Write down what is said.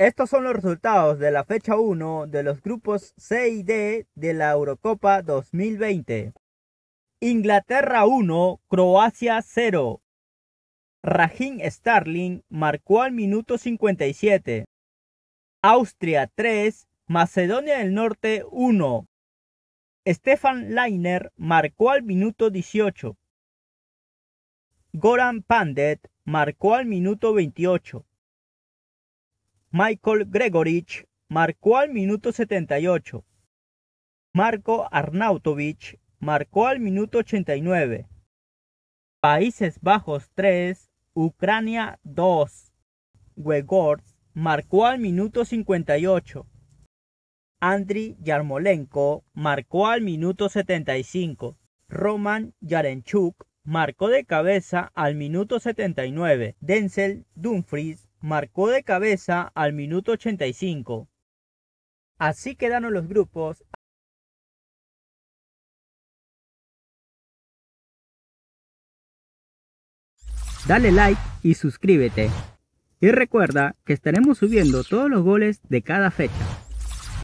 Estos son los resultados de la fecha 1 de los grupos C y D de la Eurocopa 2020. Inglaterra 1, Croacia 0. Rajin Starling marcó al minuto 57. Austria 3, Macedonia del Norte 1. Stefan Leiner marcó al minuto 18. Goran Pandet marcó al minuto 28. Michael Gregorich marcó al minuto 78. Marco Arnautovic marcó al minuto 89. Países Bajos 3, Ucrania 2. Wegors marcó al minuto 58. Andriy Yarmolenko marcó al minuto 75. Roman Yarenchuk marcó de cabeza al minuto 79. Denzel Dumfries marcó de cabeza al minuto 85. Así quedaron los grupos dale like y suscríbete. Y recuerda que estaremos subiendo todos los goles de cada fecha.